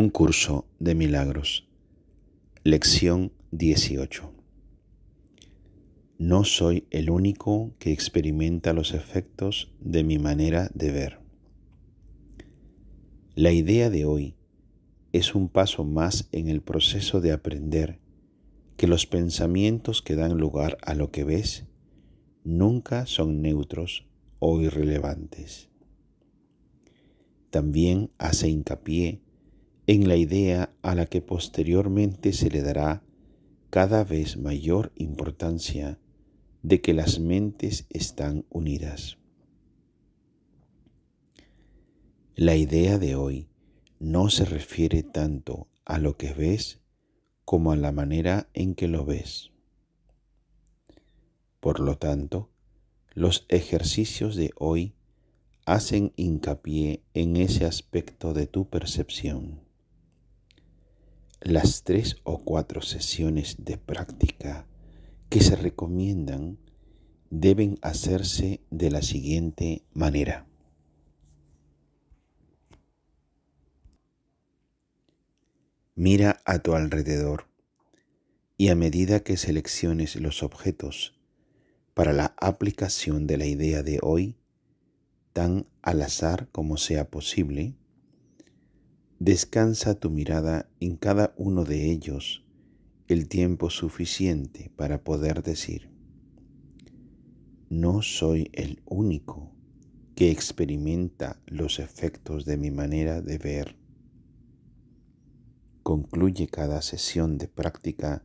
Un curso de milagros. Lección 18. No soy el único que experimenta los efectos de mi manera de ver. La idea de hoy es un paso más en el proceso de aprender que los pensamientos que dan lugar a lo que ves nunca son neutros o irrelevantes. También hace hincapié en la idea a la que posteriormente se le dará cada vez mayor importancia de que las mentes están unidas. La idea de hoy no se refiere tanto a lo que ves como a la manera en que lo ves. Por lo tanto, los ejercicios de hoy hacen hincapié en ese aspecto de tu percepción las tres o cuatro sesiones de práctica que se recomiendan deben hacerse de la siguiente manera. Mira a tu alrededor y a medida que selecciones los objetos para la aplicación de la idea de hoy, tan al azar como sea posible, Descansa tu mirada en cada uno de ellos el tiempo suficiente para poder decir, no soy el único que experimenta los efectos de mi manera de ver. Concluye cada sesión de práctica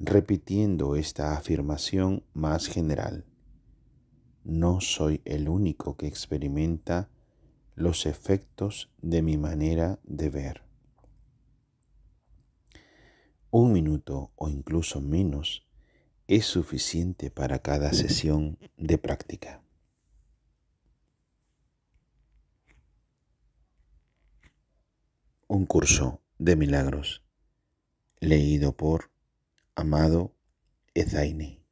repitiendo esta afirmación más general. No soy el único que experimenta los efectos de mi manera de ver. Un minuto o incluso menos es suficiente para cada sesión de práctica. Un curso de milagros, leído por Amado Ezaine.